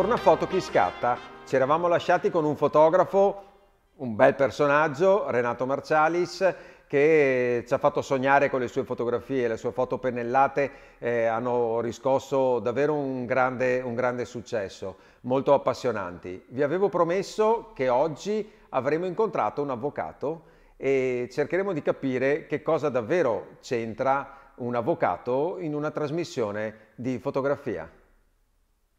torna foto chi scatta. Ci eravamo lasciati con un fotografo, un bel personaggio, Renato Marcialis, che ci ha fatto sognare con le sue fotografie, le sue foto pennellate eh, hanno riscosso davvero un grande, un grande successo, molto appassionanti. Vi avevo promesso che oggi avremo incontrato un avvocato e cercheremo di capire che cosa davvero c'entra un avvocato in una trasmissione di fotografia.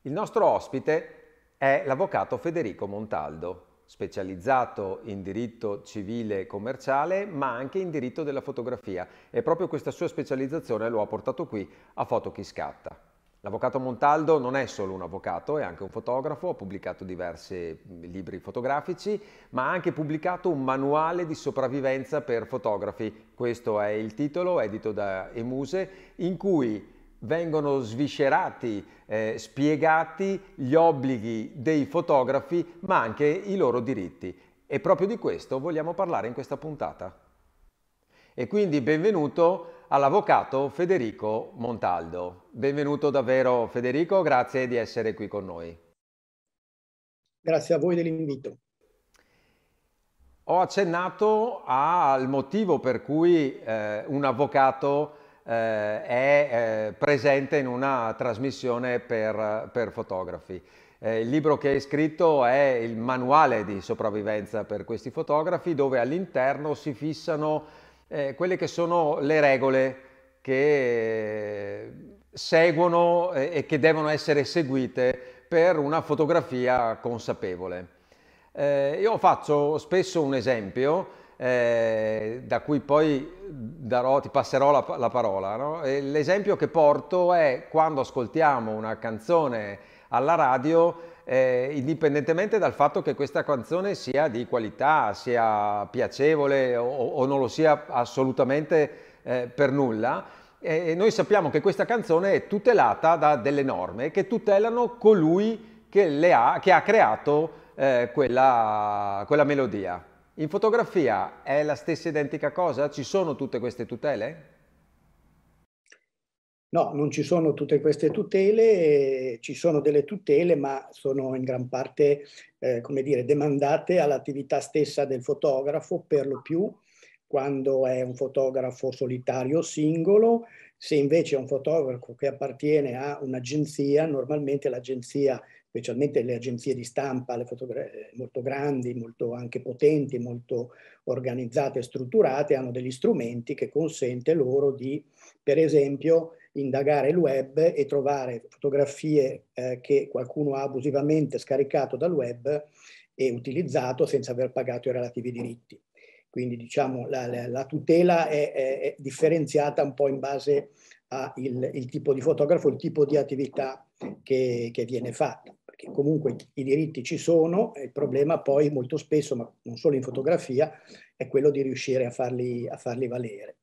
Il nostro ospite è l'avvocato Federico Montaldo, specializzato in diritto civile e commerciale, ma anche in diritto della fotografia e proprio questa sua specializzazione lo ha portato qui a Foto Chi Scatta. L'avvocato Montaldo non è solo un avvocato, è anche un fotografo, ha pubblicato diversi libri fotografici, ma ha anche pubblicato un manuale di sopravvivenza per fotografi. Questo è il titolo, edito da Emuse, in cui vengono sviscerati, eh, spiegati gli obblighi dei fotografi, ma anche i loro diritti. E proprio di questo vogliamo parlare in questa puntata. E quindi benvenuto all'avvocato Federico Montaldo. Benvenuto davvero Federico, grazie di essere qui con noi. Grazie a voi dell'invito. Ho accennato al motivo per cui eh, un avvocato eh, è eh, presente in una trasmissione per, per fotografi. Eh, il libro che hai scritto è il manuale di sopravvivenza per questi fotografi dove all'interno si fissano eh, quelle che sono le regole che seguono eh, e che devono essere seguite per una fotografia consapevole. io faccio spesso un esempio da cui poi darò, ti passerò la, la parola. No? l'esempio che porto è quando ascoltiamo una canzone alla radio, eh, indipendentemente dal fatto che questa canzone sia di qualità, sia piacevole o, o non lo sia assolutamente eh, per nulla, eh, noi sappiamo che questa canzone è tutelata da delle norme che tutelano colui che, ha, che ha, creato eh, quella, quella melodia. In fotografia è la stessa identica cosa? Ci sono tutte queste tutele? No, non ci sono tutte queste tutele, ci sono delle tutele, ma sono in gran parte, eh, come dire, demandate all'attività stessa del fotografo, per lo più quando è un fotografo solitario o singolo, se invece è un fotografo che appartiene a un'agenzia, normalmente l'agenzia specialmente le agenzie di stampa le molto grandi, molto anche potenti, molto organizzate e strutturate, hanno degli strumenti che consente loro di, per esempio, indagare il web e trovare fotografie eh, che qualcuno ha abusivamente scaricato dal web e utilizzato senza aver pagato i relativi diritti. Quindi diciamo la, la, la tutela è, è, è, differenziata un po' in base al tipo di fotografo, il tipo di attività che, che viene fatta perché comunque i diritti ci sono, il problema poi molto spesso, ma non solo in fotografia, è quello di riuscire a farli, a farli valere.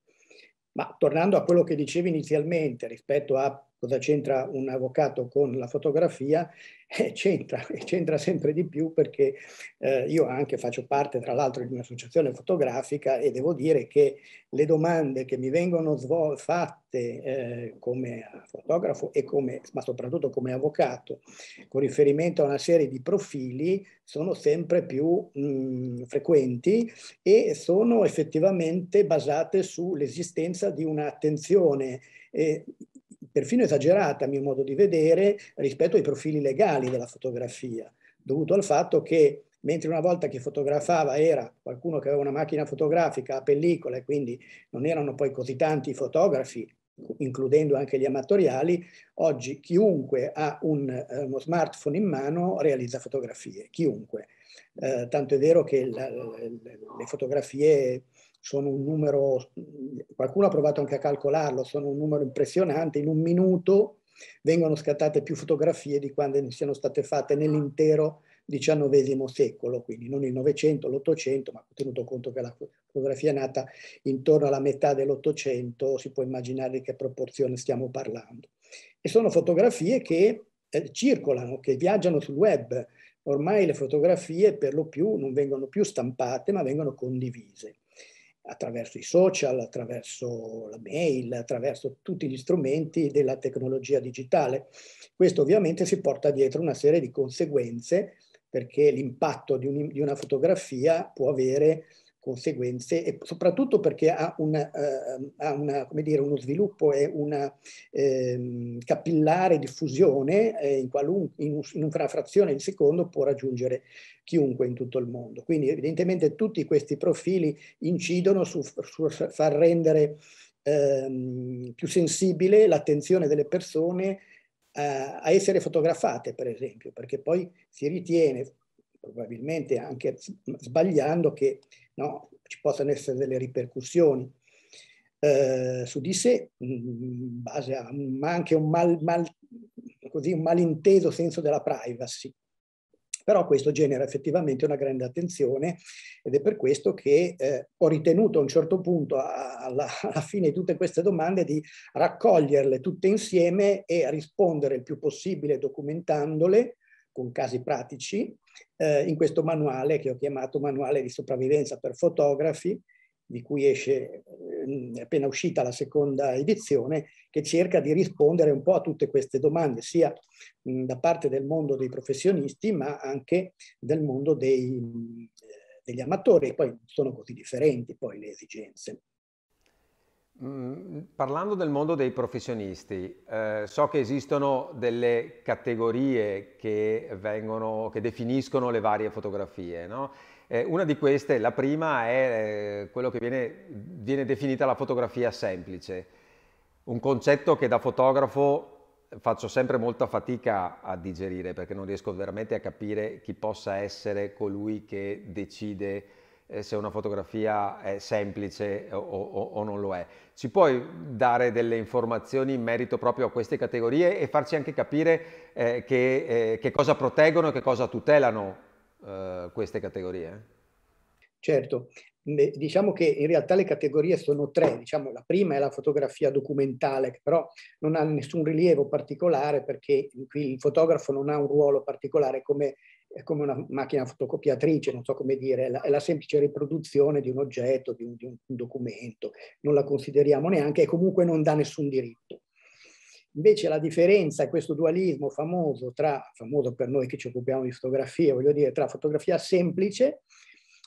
Ma tornando a quello che dicevi inizialmente rispetto a cosa c'entra un avvocato con la fotografia? Eh, c'entra, c'entra sempre di più perché eh, io anche faccio parte tra l'altro di un'associazione fotografica e devo dire che le domande che mi vengono svol- fatte eh, come fotografo e come, ma soprattutto come avvocato con riferimento a una serie di profili sono sempre più mh, mm, frequenti e sono effettivamente basate sull'esistenza di un'attenzione eh, perfino esagerata a mio modo di vedere rispetto ai profili legali della fotografia, dovuto al fatto che mentre una volta chi fotografava era qualcuno che aveva una macchina fotografica a pellicola e quindi non erano poi così tanti i fotografi, includendo anche gli amatoriali, oggi chiunque ha un, eh, uno smartphone in mano realizza fotografie, chiunque. Eh, tanto è vero che la, le fotografie sono un numero, qualcuno ha provato anche a calcolarlo, sono un numero impressionante, in un minuto vengono scattate più fotografie di quando ne siano state fatte nell'intero XIX secolo, quindi non il Novecento, l'Ottocento, ma tenuto conto che la fotografia è nata intorno alla metà dell'Ottocento, si può immaginare di che proporzione stiamo parlando. E sono fotografie che eh, circolano, che viaggiano sul web. Ormai le fotografie per lo più non vengono più stampate, ma vengono condivise attraverso i social, attraverso la mail, attraverso tutti gli strumenti della tecnologia digitale. Questo ovviamente si porta dietro una serie di conseguenze perché l'impatto di, un, di una fotografia può avere conseguenze e soprattutto perché ha, una, eh, ha una, dire, uno sviluppo e una eh, capillare diffusione eh, in, in, in una frazione di secondo può raggiungere chiunque in tutto il mondo. Quindi evidentemente tutti questi profili incidono su, su far rendere ehm, più sensibile l'attenzione delle persone a essere fotografate, per esempio, perché poi si ritiene probabilmente anche sbagliando, che no, ci possano essere delle ripercussioni eh, su di sé, mm, in base a ma anche un, mal, mal, così, un malinteso senso della privacy. Però questo genera effettivamente una grande attenzione ed è per questo che eh, ho ritenuto a un certo punto, alla, alla fine di tutte queste domande, di raccoglierle tutte insieme e rispondere il più possibile documentandole, con casi pratici eh, in questo manuale che ho chiamato Manuale di sopravvivenza per fotografi, di cui esce eh, appena uscita la seconda edizione, che cerca di rispondere un po' a tutte queste domande, sia mh, da parte del mondo dei professionisti, ma anche del mondo dei, eh, degli amatori, e poi sono così differenti poi le esigenze. Mm, parlando del mondo dei professionisti, eh, so che esistono delle categorie che, vengono, che definiscono le varie fotografie. No? Eh, una di queste, la prima, è eh, quello che viene, viene, definita la fotografia semplice, un concetto che da fotografo faccio sempre molta fatica a digerire perché non riesco veramente a capire chi possa essere colui che decide eh, se una fotografia è semplice eh, o, o, o, non lo è. Ci puoi dare delle informazioni in merito proprio a queste categorie e farci anche capire eh, che, eh, che, cosa proteggono e che cosa tutelano eh, queste categorie? Certo, diciamo che in realtà le categorie sono tre, diciamo, la prima è la fotografia documentale, che però non ha nessun rilievo particolare perché qui il fotografo non ha un ruolo particolare come è come una macchina fotocopiatrice, non so come dire, è la, è la semplice riproduzione di un oggetto, di un, di un, documento, non la consideriamo neanche e comunque non dà nessun diritto. Invece la differenza è questo dualismo famoso tra, famoso per noi che ci occupiamo di fotografia, voglio dire, tra fotografia semplice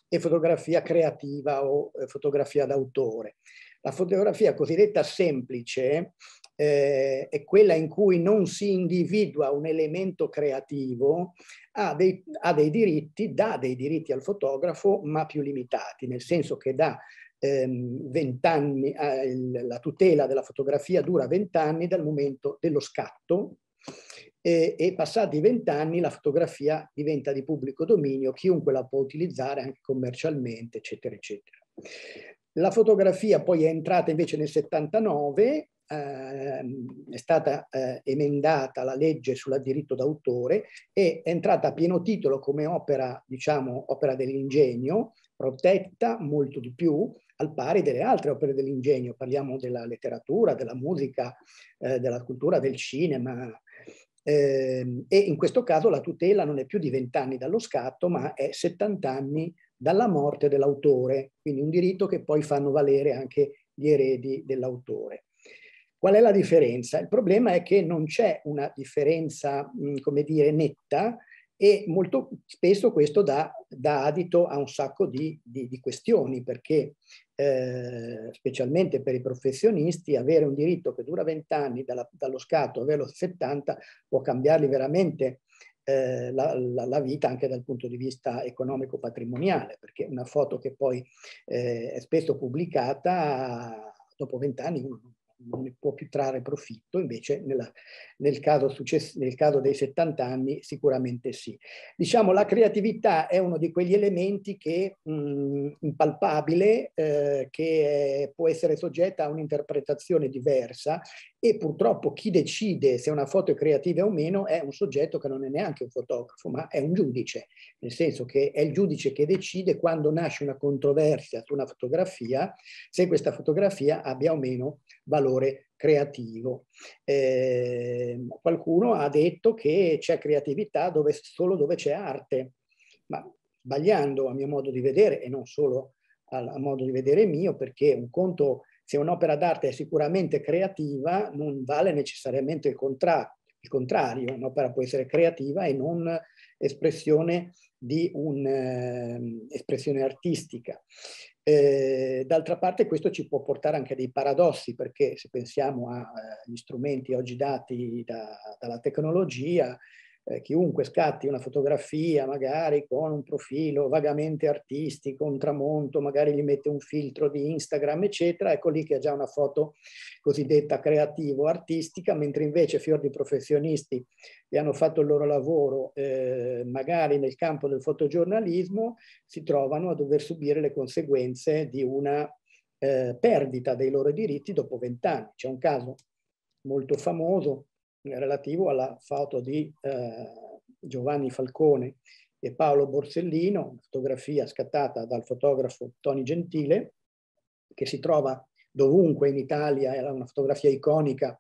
e fotografia creativa o eh, fotografia d'autore. La fotografia cosiddetta semplice eh, è quella in cui non si individua un elemento creativo, ha dei, ha dei diritti, dà dei diritti al fotografo, ma più limitati, nel senso che dà ehm, vent'anni, eh, la tutela della fotografia dura vent'anni dal momento dello scatto e, e passati vent'anni la fotografia diventa di pubblico dominio, chiunque la può utilizzare anche commercialmente, eccetera, eccetera. La fotografia poi è entrata invece nel 79, ehm, è stata eh, emendata la legge sul diritto d'autore e è entrata a pieno titolo come opera, diciamo, opera dell'ingegno, protetta molto di più al pari delle altre opere dell'ingegno, parliamo della letteratura, della musica, eh, della cultura, del cinema, eh, e in questo caso la tutela non è più di 20 anni dallo scatto, ma è 70 anni dalla morte dell'autore, quindi un diritto che poi fanno valere anche gli eredi dell'autore. Qual è la differenza? Il problema è che non c'è una differenza, come dire, netta e molto spesso questo dà, dà adito a un sacco di, di, di questioni, perché eh, specialmente per i professionisti avere un diritto che dura 20 anni dalla, dallo scatto, averlo 70, può cambiarli veramente eh, la, la, la, vita anche dal punto di vista economico-patrimoniale, perché una foto che poi eh, è spesso pubblicata, dopo vent'anni uno non ne può più trarre profitto, invece nella, nel, caso success- nel caso dei 70 anni sicuramente sì. Diciamo la creatività è uno di quegli elementi che mh, mm, impalpabile, eh, che è, può essere soggetta a un'interpretazione diversa e purtroppo chi decide se una foto è creativa o meno è un soggetto che non è neanche un fotografo, ma è un giudice, nel senso che è il giudice che decide quando nasce una controversia su una fotografia, se questa fotografia abbia o meno valore creativo. Eh, qualcuno ha detto che c'è creatività dove, solo dove c'è arte, ma sbagliando a mio modo di vedere e non solo a modo di vedere mio, perché un conto se un'opera d'arte è sicuramente creativa, non vale necessariamente il, contra il contrario, un'opera può essere creativa e non espressione di un'espressione ehm, artistica. Eh, D'altra parte questo ci può portare anche a dei paradossi perché se pensiamo agli eh, strumenti oggi dati da, dalla tecnologia, eh, chiunque scatti una fotografia magari con un profilo vagamente artistico, un tramonto, magari gli mette un filtro di Instagram, eccetera, ecco lì che ha già una foto cosiddetta creativo artistica, mentre invece fior di professionisti che hanno fatto il loro lavoro eh, magari nel campo del fotogiornalismo si trovano a dover subire le conseguenze di una eh, perdita dei loro diritti dopo vent'anni. C'è un caso molto famoso relativo alla foto di eh, Giovanni Falcone e Paolo Borsellino, fotografia scattata dal fotografo Tony Gentile, che si trova dovunque in Italia, era una fotografia iconica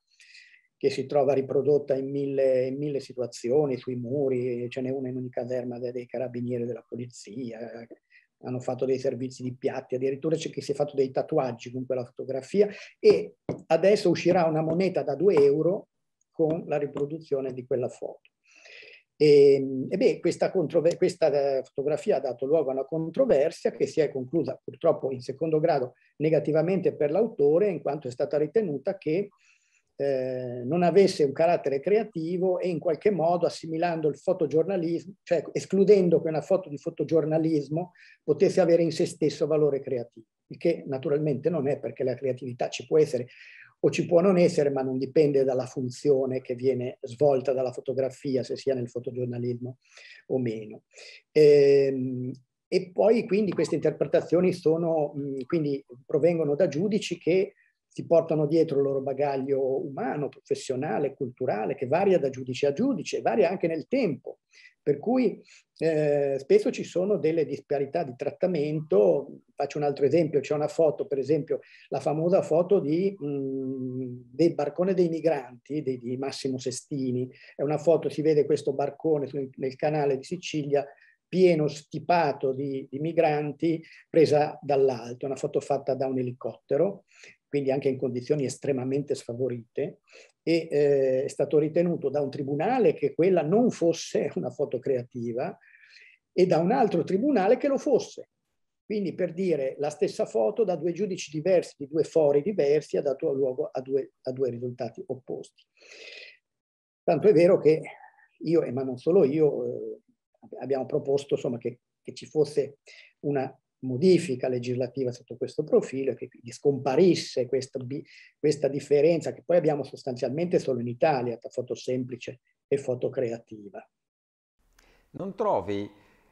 che si trova riprodotta in mille, in mille situazioni, sui muri, ce n'è una in ogni caserma dei, dei carabinieri della polizia, hanno fatto dei servizi di piatti, addirittura c'è chi si è fatto dei tatuaggi con quella fotografia e adesso uscirà una moneta da 2 euro con la riproduzione di quella foto. E, ehm, e beh, questa, questa, eh, fotografia ha dato luogo a una controversia che si è conclusa purtroppo in secondo grado negativamente per l'autore, in quanto è stata ritenuta che eh, non avesse un carattere creativo e in qualche modo assimilando il fotogiornalismo, cioè escludendo che una foto di fotogiornalismo potesse avere in se stesso valore creativo, il che naturalmente non è perché la creatività ci può essere o ci può non essere, ma non dipende dalla funzione che viene svolta dalla fotografia, se sia nel fotogiornalismo o meno. E, ehm, e poi quindi queste interpretazioni sono, quindi provengono da giudici che si portano dietro il loro bagaglio umano, professionale, culturale, che varia da giudice a giudice, varia anche nel tempo. Per cui eh, spesso ci sono delle disparità di trattamento. Faccio un altro esempio, c'è una foto, per esempio, la famosa foto di, mh, mm, del barcone dei migranti di, di, Massimo Sestini. È una foto, si vede questo barcone nel, nel canale di Sicilia pieno stipato di, di migranti presa dall'alto, una foto fatta da un elicottero quindi anche in condizioni estremamente sfavorite, e eh, è stato ritenuto da un tribunale che quella non fosse una foto creativa e da un altro tribunale che lo fosse. Quindi per dire la stessa foto da due giudici diversi, di due fori diversi, ha dato luogo a due, a due risultati opposti. Tanto è vero che io, ma non solo io, eh, abbiamo proposto insomma, che, che, ci fosse una modifica legislativa sotto questo profilo e che quindi scomparisse questa, questa, differenza che poi abbiamo sostanzialmente solo in Italia tra foto semplice e foto creativa. Non trovi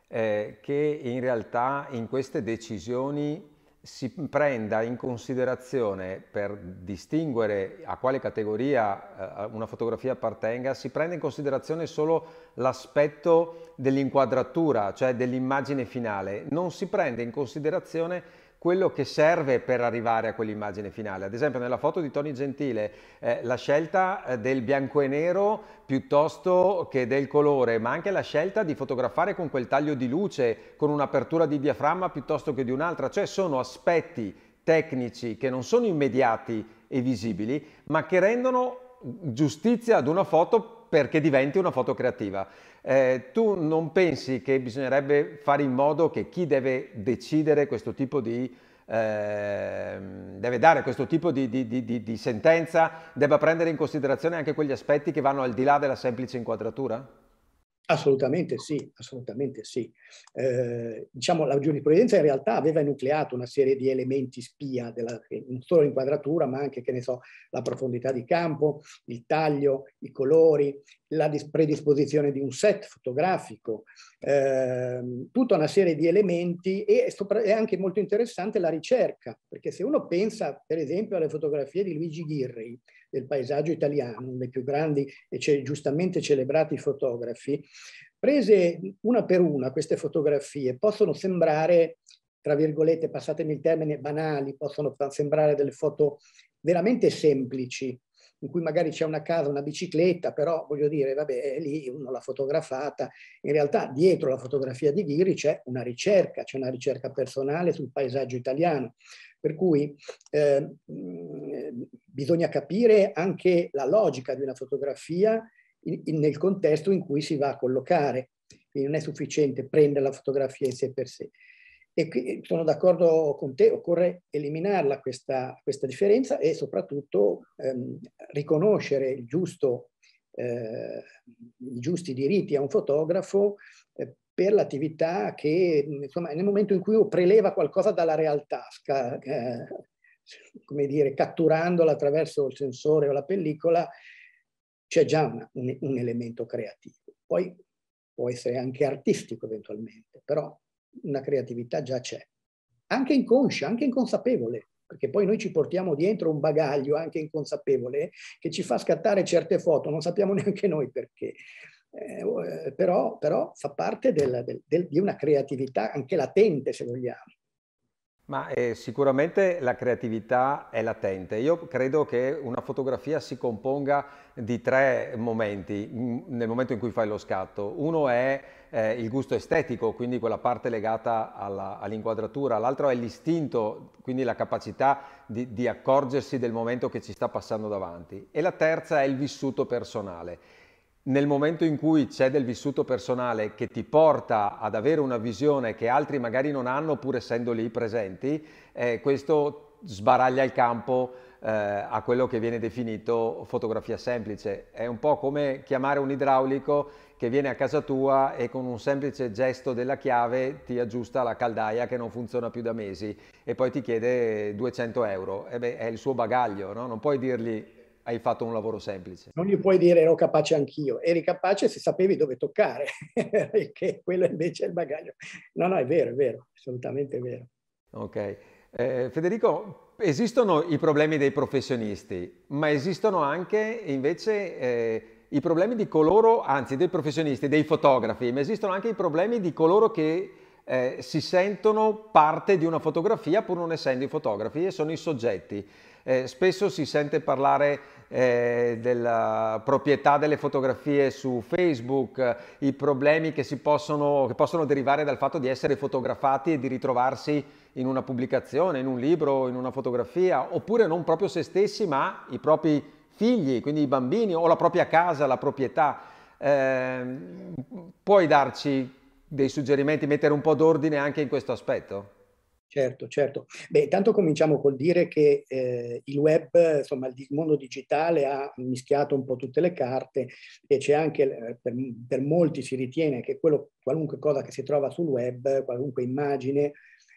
eh, che in realtà in queste decisioni si prenda in considerazione per distinguere a quale categoria eh, una fotografia appartenga, si prende in considerazione solo l'aspetto dell'inquadratura, cioè dell'immagine finale, non si prende in considerazione quello che serve per arrivare a quell'immagine finale. Ad esempio nella foto di Tony Gentile eh, la scelta eh, del bianco e nero piuttosto che del colore, ma anche la scelta di fotografare con quel taglio di luce, con un'apertura di diaframma piuttosto che di un'altra, cioè sono aspetti tecnici che non sono immediati e visibili, ma che rendono giustizia ad una foto perché diventi una foto creativa. Eh, tu non pensi che bisognerebbe fare in modo che chi deve decidere questo tipo di ehm, deve dare questo tipo di, di, di, di sentenza debba prendere in considerazione anche quegli aspetti che vanno al di là della semplice inquadratura? Assolutamente sì, assolutamente sì. Eh, diciamo, la giurisprudenza in realtà aveva nucleato una serie di elementi spia, della, non solo l'inquadratura, ma anche, che ne so, la profondità di campo, il taglio, i colori, la predisposizione di un set fotografico, eh, tutta una serie di elementi e è anche molto interessante la ricerca, perché se uno pensa, per esempio, alle fotografie di Luigi Ghirri, del paesaggio italiano, uno dei più grandi e giustamente celebrati fotografi, prese una per una queste fotografie possono sembrare, tra virgolette, passatemi il termine, banali, possono sembrare delle foto veramente semplici, in cui magari c'è una casa, una bicicletta, però voglio dire, vabbè, lì uno l'ha fotografata. In realtà dietro la fotografia di Ghiri c'è una ricerca, c'è una ricerca personale sul paesaggio italiano. Per cui eh, bisogna capire anche la logica di una fotografia in, in, nel contesto in cui si va a collocare. Quindi non è sufficiente prendere la fotografia in sé per sé. E qui eh, sono d'accordo con te, occorre eliminarla questa, questa differenza e soprattutto ehm, riconoscere giusto, eh, i giusti diritti a un fotografo eh, per l'attività che, insomma, nel momento in cui preleva qualcosa dalla realtà, eh, come dire, catturandola attraverso il sensore o la pellicola, c'è già una, un, un elemento creativo. Poi può essere anche artistico eventualmente, però una creatività già c'è, anche inconscia, anche inconsapevole, perché poi noi ci portiamo dietro un bagaglio anche inconsapevole che ci fa scattare certe foto, non sappiamo neanche noi perché. Eh, però, però, fa parte del, del, del, di una creatività anche latente, se vogliamo. Ma eh, sicuramente la creatività è latente. Io credo che una fotografia si componga di tre momenti mm, nel momento in cui fai lo scatto. Uno è eh, il gusto estetico, quindi quella parte legata all'inquadratura, l'altro è l'istinto, quindi la capacità di, di accorgersi del momento che ci sta passando davanti e la terza è il vissuto personale nel momento in cui c'è del vissuto personale che ti porta ad avere una visione che altri magari non hanno pur essendo lì presenti, eh, questo sbaraglia il campo eh, a quello che viene definito fotografia semplice. È un po' come chiamare un idraulico che viene a casa tua e con un semplice gesto della chiave ti aggiusta la caldaia che non funziona più da mesi e poi ti chiede 200 euro. E beh, è il suo bagaglio, no? non puoi dirgli hai fatto un lavoro semplice. Non gli puoi dire ero capace anch'io, eri capace se sapevi dove toccare, che quello invece è il bagaglio. No, no, è vero, è vero, assolutamente vero. Ok. Eh, Federico, esistono i problemi dei professionisti, ma esistono anche invece... Eh, i problemi di coloro, anzi dei professionisti, dei fotografi, ma esistono anche i problemi di coloro che eh, si sentono parte di una fotografia pur non essendo i fotografi e sono i soggetti. Eh, spesso si sente parlare eh, della proprietà delle fotografie su Facebook, i problemi che, possono, che possono derivare dal fatto di essere fotografati e di ritrovarsi in una pubblicazione, in un libro, in una fotografia, oppure non proprio se stessi ma i propri figli, quindi i bambini o la propria casa, la proprietà. Eh, puoi darci dei suggerimenti, mettere un po' d'ordine anche in questo aspetto? Certo, certo. Beh, intanto cominciamo col dire che eh, il web, insomma, il mondo digitale ha mischiato un po' tutte le carte e c'è anche, eh, per, per molti si ritiene che quello, qualunque cosa che si trova sul web, qualunque immagine,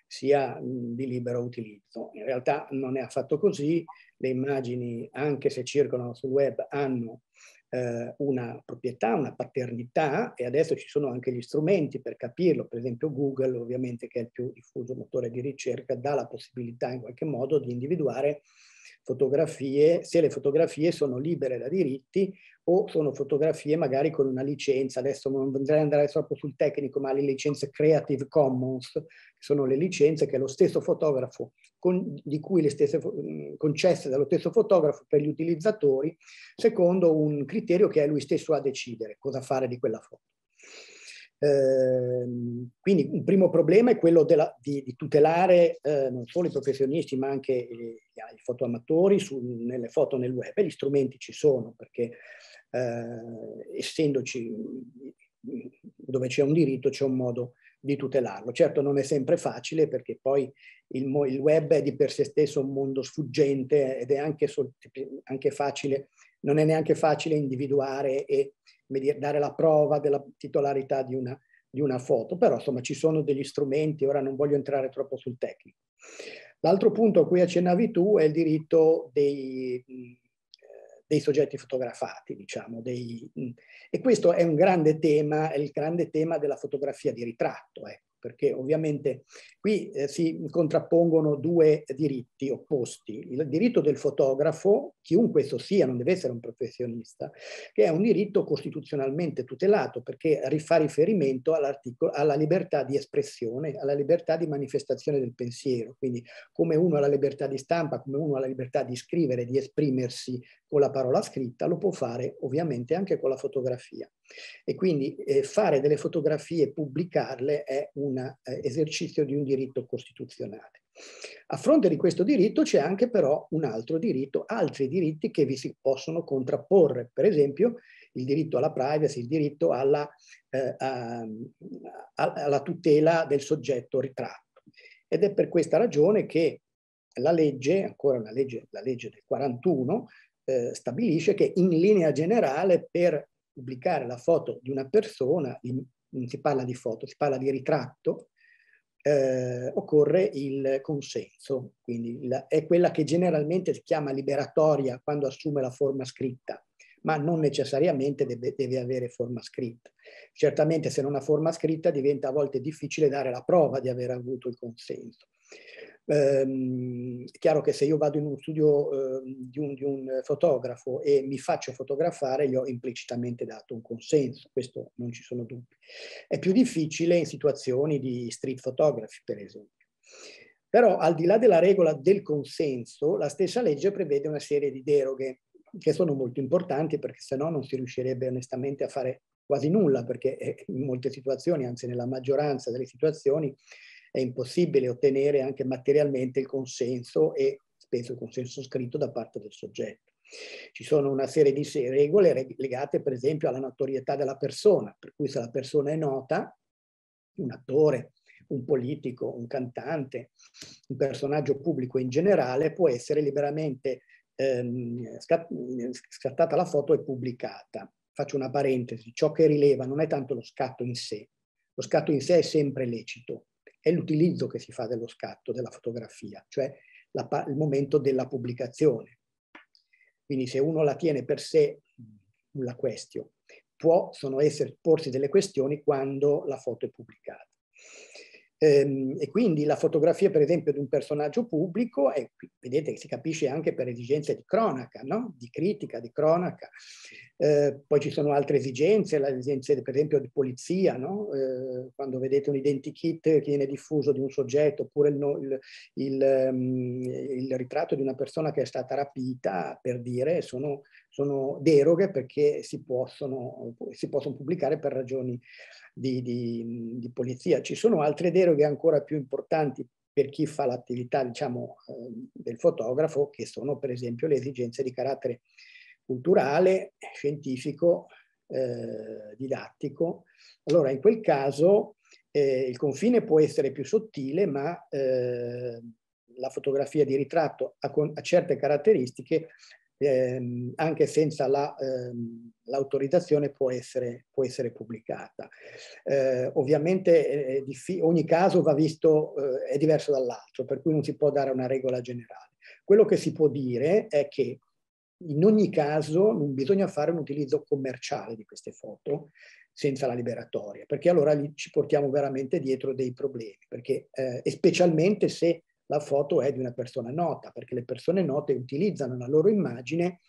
sia di libero utilizzo. In realtà non è affatto così, le immagini, anche se circolano sul web, hanno eh, una proprietà, una paternità e adesso ci sono anche gli strumenti per capirlo, per esempio Google ovviamente che è il più diffuso motore di ricerca dà la possibilità in qualche modo di individuare fotografie, se le fotografie sono libere da diritti o sono fotografie magari con una licenza, adesso non andrei ad andare troppo sul tecnico, ma le licenze Creative Commons, che sono le licenze che lo stesso fotografo, con, di cui le stesse mm, concesse dallo stesso fotografo per gli utilizzatori, secondo un criterio che è lui stesso a decidere cosa fare di quella foto. Ehm, quindi un primo problema è quello della, di, di, tutelare eh, non solo i professionisti ma anche i, i fotoamatori su, nelle foto nel web e gli strumenti ci sono perché eh, essendoci dove c'è un diritto c'è un modo di tutelarlo. Certo non è sempre facile perché poi il, il web è di per sé stesso un mondo sfuggente ed è anche, anche facile, non è neanche facile individuare e dare la prova della titolarità di una, di una foto, però insomma ci sono degli strumenti, ora non voglio entrare troppo sul tecnico. L'altro punto a cui accennavi tu è il diritto dei, eh, dei soggetti fotografati, diciamo, dei, mm, e questo è un grande tema, è il grande tema della fotografia di ritratto. ecco perché ovviamente qui eh, si contrappongono due diritti opposti. Il diritto del fotografo, chiunque esso sia, non deve essere un professionista, che è un diritto costituzionalmente tutelato perché fa riferimento alla libertà di espressione, alla libertà di manifestazione del pensiero. Quindi come uno ha la libertà di stampa, come uno ha la libertà di scrivere, di esprimersi, con la parola scritta, lo può fare ovviamente anche con la fotografia. E quindi eh, fare delle fotografie, pubblicarle, è un eh, esercizio di un diritto costituzionale. A fronte di questo diritto c'è anche però un altro diritto, altri diritti che vi si possono contrapporre, per esempio il diritto alla privacy, il diritto alla, eh, a, a, alla tutela del soggetto ritratto. Ed è per questa ragione che la legge, ancora una legge, la legge del 41, eh, stabilisce che in linea generale per pubblicare la foto di una persona, in, non si parla di foto, si parla di ritratto, eh, occorre il consenso, quindi la, è quella che generalmente si chiama liberatoria quando assume la forma scritta, ma non necessariamente deve, deve, avere forma scritta. Certamente se non ha forma scritta diventa a volte difficile dare la prova di aver avuto il consenso. Ehm, è chiaro che se io vado in uno studio ehm, di, un, di, un, fotografo e mi faccio fotografare, gli ho implicitamente dato un consenso, questo non ci sono dubbi. È più difficile in situazioni di street photography, per esempio. Però al di là della regola del consenso, la stessa legge prevede una serie di deroghe che sono molto importanti perché se no non si riuscirebbe onestamente a fare quasi nulla perché eh, in molte situazioni, anzi nella maggioranza delle situazioni, è impossibile ottenere anche materialmente il consenso e spesso il consenso scritto da parte del soggetto. Ci sono una serie di regole legate per esempio alla notorietà della persona, per cui se la persona è nota, un attore, un politico, un cantante, un personaggio pubblico in generale, può essere liberamente ehm, scattata la foto e pubblicata. Faccio una parentesi, ciò che rileva non è tanto lo scatto in sé, lo scatto in sé è sempre lecito, è l'utilizzo che si fa dello scatto, della fotografia, cioè la, il momento della pubblicazione. Quindi se uno la tiene per sé, la question, può essere, porsi delle questioni quando la foto è pubblicata. Ehm, e quindi la fotografia, per esempio, di un personaggio pubblico, e vedete che si capisce anche per esigenze di cronaca, no? di critica, di cronaca. Eh, poi ci sono altre esigenze, le esigenze per esempio di polizia, no? eh, quando vedete un identikit che viene diffuso di un soggetto, oppure il, il, il, ehm, il, ritratto di una persona che è stata rapita, per dire, sono sono deroghe perché si possono, si possono pubblicare per ragioni di, di, di, polizia. Ci sono altre deroghe ancora più importanti per chi fa l'attività diciamo, eh, del fotografo, che sono per esempio le esigenze di carattere culturale, scientifico, eh, didattico. Allora, in quel caso eh, il confine può essere più sottile, ma eh, la fotografia di ritratto ha, con, ha, certe caratteristiche ehm, anche senza la, ehm, l'autorizzazione può essere, può essere pubblicata. Eh, ovviamente eh, diffi- ogni caso va visto, eh, è diverso dall'altro, per cui non si può dare una regola generale. Quello che si può dire è che in ogni caso non bisogna fare un utilizzo commerciale di queste foto senza la liberatoria, perché allora lì ci portiamo veramente dietro dei problemi, perché, eh, specialmente se la foto è di una persona nota, perché le persone note utilizzano la loro immagine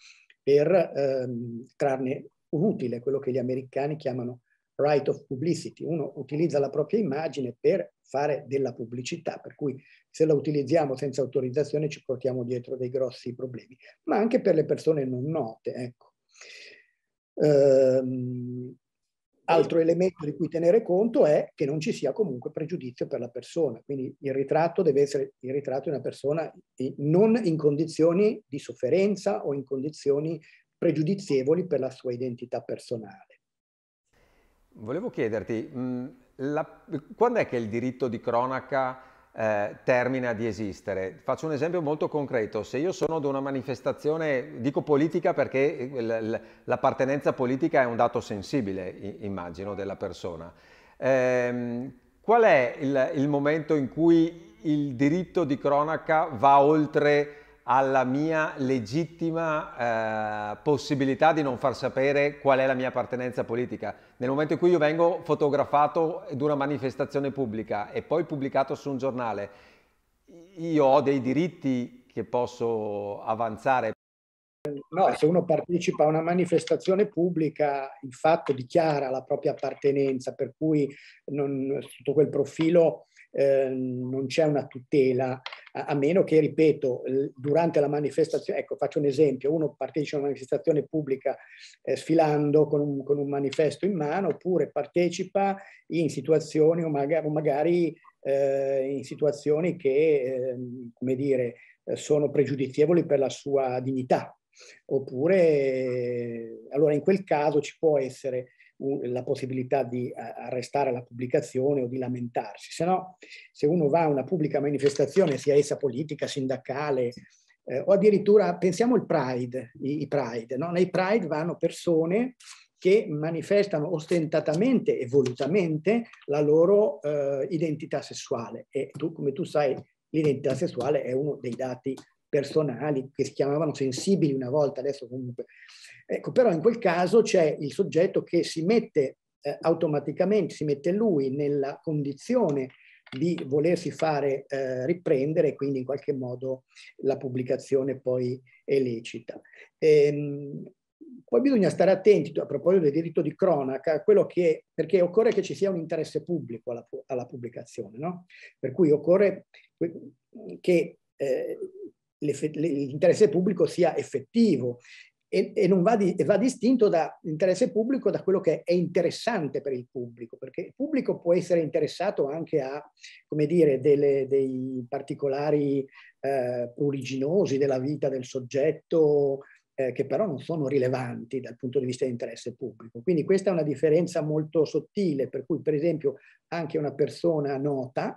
per ehm, trarne un utile, quello che gli americani chiamano right of publicity. Uno utilizza la propria immagine per fare della pubblicità, per cui se la utilizziamo senza autorizzazione ci portiamo dietro dei grossi problemi, ma anche per le persone non note. Ecco. Ehm, Altro elemento di cui tenere conto è che non ci sia comunque pregiudizio per la persona, quindi il ritratto deve essere il ritratto di una persona non in condizioni di sofferenza o in condizioni pregiudizievoli per la sua identità personale. Volevo chiederti, mh, mm, la, quando è che il diritto di cronaca eh, termina di esistere. Faccio un esempio molto concreto, se io sono ad una manifestazione, dico politica perché l'appartenenza politica è un dato sensibile, immagino, della persona, eh, qual è il, il momento in cui il diritto di cronaca va oltre alla mia legittima eh, possibilità di non far sapere qual è la mia appartenenza politica. Nel momento in cui io vengo fotografato di una manifestazione pubblica e poi pubblicato su un giornale, io ho dei diritti che posso avanzare. No, se uno partecipa a una manifestazione pubblica, il fatto dichiara la propria appartenenza, per cui non, sotto quel profilo eh, non c'è una tutela a, meno che, ripeto, durante la manifestazione, ecco faccio un esempio, uno partecipa a una manifestazione pubblica eh, sfilando con un, con un, manifesto in mano oppure partecipa in situazioni o magari, o magari eh, in situazioni che, eh, come dire, sono pregiudizievoli per la sua dignità. Oppure, allora in quel caso ci può essere la possibilità di eh, arrestare la pubblicazione o di lamentarsi, se no se uno va a una pubblica manifestazione, sia essa politica, sindacale, eh, o addirittura pensiamo al Pride, i, i Pride, no? nei Pride vanno persone che manifestano ostentatamente e volutamente la loro eh, identità sessuale e tu, come tu sai l'identità sessuale è uno dei dati personali che si chiamavano sensibili una volta, adesso comunque. Ecco, però in quel caso c'è il soggetto che si mette eh, automaticamente, si mette lui nella condizione di volersi fare eh, riprendere e quindi in qualche modo la pubblicazione poi è lecita. Ehm, poi bisogna stare attenti a proposito del diritto di cronaca, quello che, perché occorre che ci sia un interesse pubblico alla, alla pubblicazione, no? per cui occorre che eh, l'interesse pubblico sia effettivo e, e va, di, va, distinto dall'interesse pubblico da quello che è interessante per il pubblico, perché il pubblico può essere interessato anche a, come dire, delle, dei particolari eh, pruriginosi della vita del soggetto, eh, che però non sono rilevanti dal punto di vista dell'interesse pubblico. Quindi questa è una differenza molto sottile, per cui per esempio anche una persona nota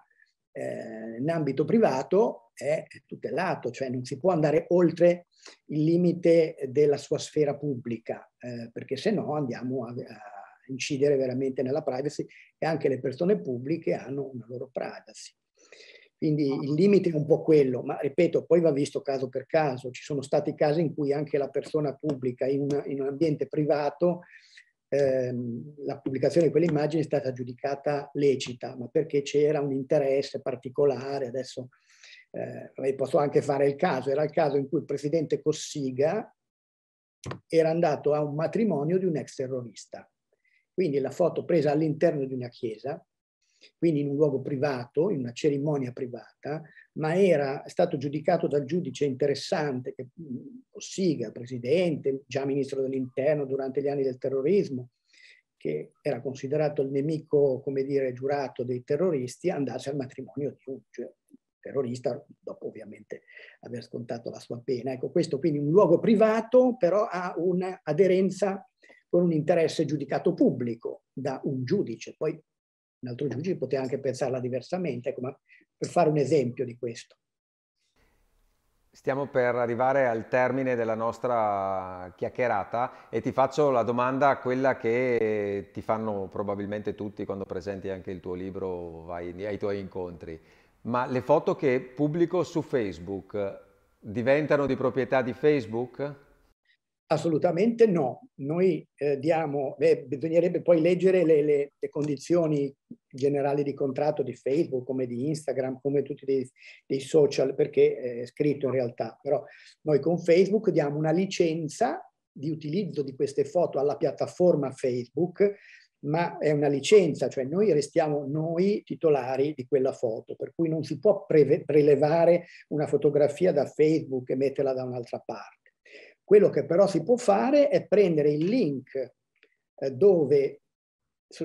eh, in ambito privato è tutelato, cioè non si può andare oltre il limite della sua sfera pubblica, eh, perché se no andiamo a, a incidere veramente nella privacy e anche le persone pubbliche hanno una loro privacy. Quindi ah. il limite è un po' quello, ma ripeto, poi va visto caso per caso. Ci sono stati casi in cui anche la persona pubblica in, una, in un ambiente privato ehm, la pubblicazione di quell'immagine è stata giudicata lecita, ma perché c'era un interesse particolare, adesso eh, posso anche fare il caso, era il caso in cui il presidente Cossiga era andato a un matrimonio di un ex terrorista. Quindi la foto presa all'interno di una chiesa, quindi in un luogo privato, in una cerimonia privata, ma era stato giudicato dal giudice interessante, che, Ossiga, presidente, già ministro dell'interno durante gli anni del terrorismo, che era considerato il nemico, come dire, giurato dei terroristi, andasse al matrimonio di un cioè, terrorista, dopo ovviamente aver scontato la sua pena. Ecco, questo quindi un luogo privato, però ha un'aderenza con un interesse giudicato pubblico da un giudice. Poi un altro giudice poteva anche pensarla diversamente, ecco, ma per fare un esempio di questo. Stiamo per arrivare al termine della nostra chiacchierata e ti faccio la domanda, quella che ti fanno probabilmente tutti quando presenti anche il tuo libro, vai ai tuoi incontri. Ma le foto che pubblico su Facebook diventano di proprietà di Facebook? Assolutamente no, noi eh, diamo, beh, bisognerebbe poi leggere le, le, le, condizioni generali di contratto di Facebook, come di Instagram, come tutti dei, dei social, perché eh, è scritto in realtà, però noi con Facebook diamo una licenza di utilizzo di queste foto alla piattaforma Facebook, ma è una licenza, cioè noi restiamo noi titolari di quella foto, per cui non si può prelevare una fotografia da Facebook e metterla da un'altra parte. Quello che però si può fare è prendere il link eh, dove,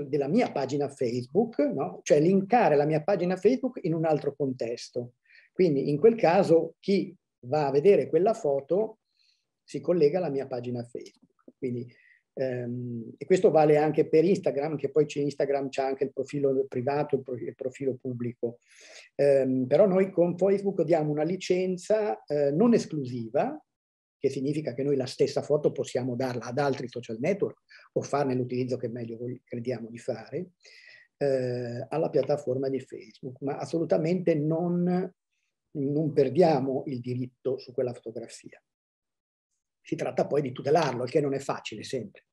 della mia pagina Facebook, no? cioè linkare la mia pagina Facebook in un altro contesto. Quindi in quel caso chi va a vedere quella foto si collega alla mia pagina Facebook. Quindi, ehm, e questo vale anche per Instagram, che poi c'è Instagram, c'è anche il profilo privato e il profilo pubblico. Ehm, però noi con Facebook diamo una licenza eh, non esclusiva, che significa che noi la stessa foto possiamo darla ad altri social network o farne l'utilizzo che meglio crediamo di fare, eh, alla piattaforma di Facebook, ma assolutamente non, non perdiamo il diritto su quella fotografia. Si tratta poi di tutelarlo, il che non è facile sempre.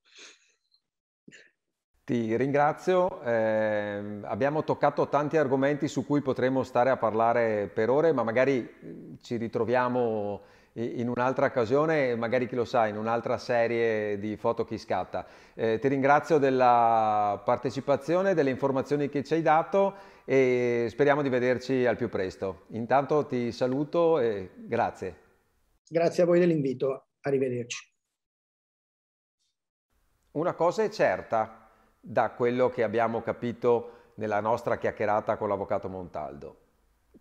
Ti ringrazio, eh, abbiamo toccato tanti argomenti su cui potremmo stare a parlare per ore, ma magari mm, ci ritroviamo in un'altra occasione, magari chi lo sa, in un'altra serie di foto chi scatta. Eh, ti ringrazio della partecipazione, delle informazioni che ci hai dato e speriamo di vederci al più presto. Intanto ti saluto e grazie. Grazie a voi dell'invito, arrivederci. Una cosa è certa da quello che abbiamo capito nella nostra chiacchierata con l'avvocato Montaldo.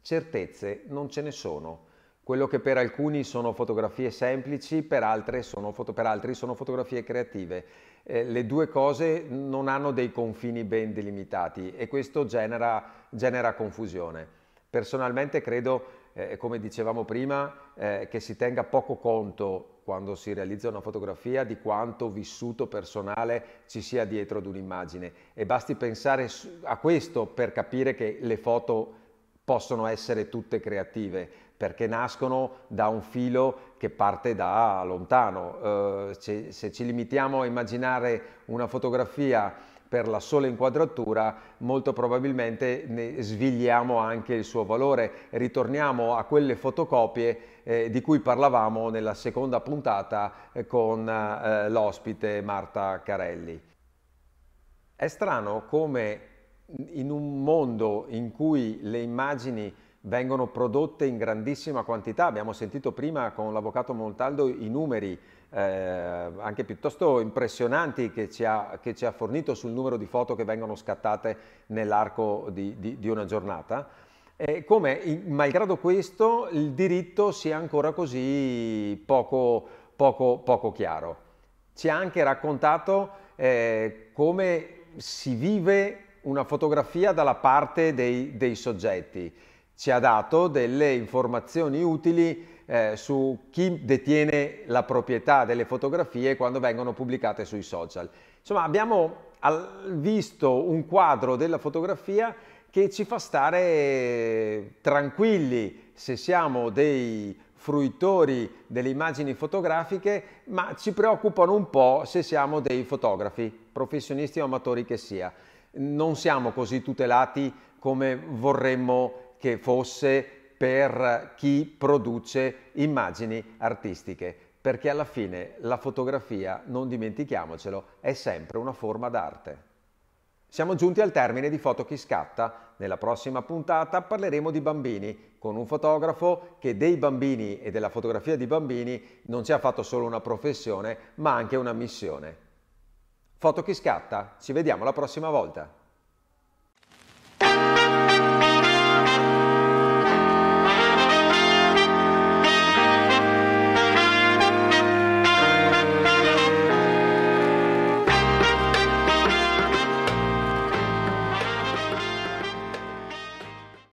Certezze non ce ne sono quello che per alcuni sono fotografie semplici, per, sono foto, per altri sono fotografie creative. Eh, le due cose non hanno dei confini ben delimitati e questo genera, genera confusione. Personalmente credo, eh, come dicevamo prima, eh, che si tenga poco conto quando si realizza una fotografia di quanto vissuto personale ci sia dietro ad un'immagine e basti pensare a questo per capire che le foto possono essere tutte creative perché nascono da un filo che parte da lontano. Eh, se, se ci limitiamo a immaginare una fotografia per la sola inquadratura, molto probabilmente ne svigliamo anche il suo valore. Ritorniamo a quelle fotocopie eh, di cui parlavamo nella seconda puntata eh, con eh, l'ospite Marta Carelli. È strano come in un mondo in cui le immagini vengono prodotte in grandissima quantità. Abbiamo sentito prima con l'avvocato Montaldo i numeri eh, anche piuttosto impressionanti che ci, ha, che ci, ha, fornito sul numero di foto che vengono scattate nell'arco di, di, di, una giornata. E come, malgrado questo, il diritto sia ancora così poco, poco, poco chiaro. Ci ha anche raccontato eh, come si vive una fotografia dalla parte dei, dei soggetti ci ha dato delle informazioni utili eh, su chi detiene la proprietà delle fotografie quando vengono pubblicate sui social. Insomma, abbiamo visto un quadro della fotografia che ci fa stare tranquilli se siamo dei fruitori delle immagini fotografiche, ma ci preoccupano un po' se siamo dei fotografi, professionisti o amatori che sia. Non siamo così tutelati come vorremmo che fosse per chi produce immagini artistiche, perché alla fine la fotografia, non dimentichiamocelo, è sempre una forma d'arte. Siamo giunti al termine di Foto chi scatta. Nella prossima puntata parleremo di bambini, con un fotografo che dei bambini e della fotografia di bambini non ci ha fatto solo una professione, ma anche una missione. Foto chi scatta, ci vediamo la prossima volta.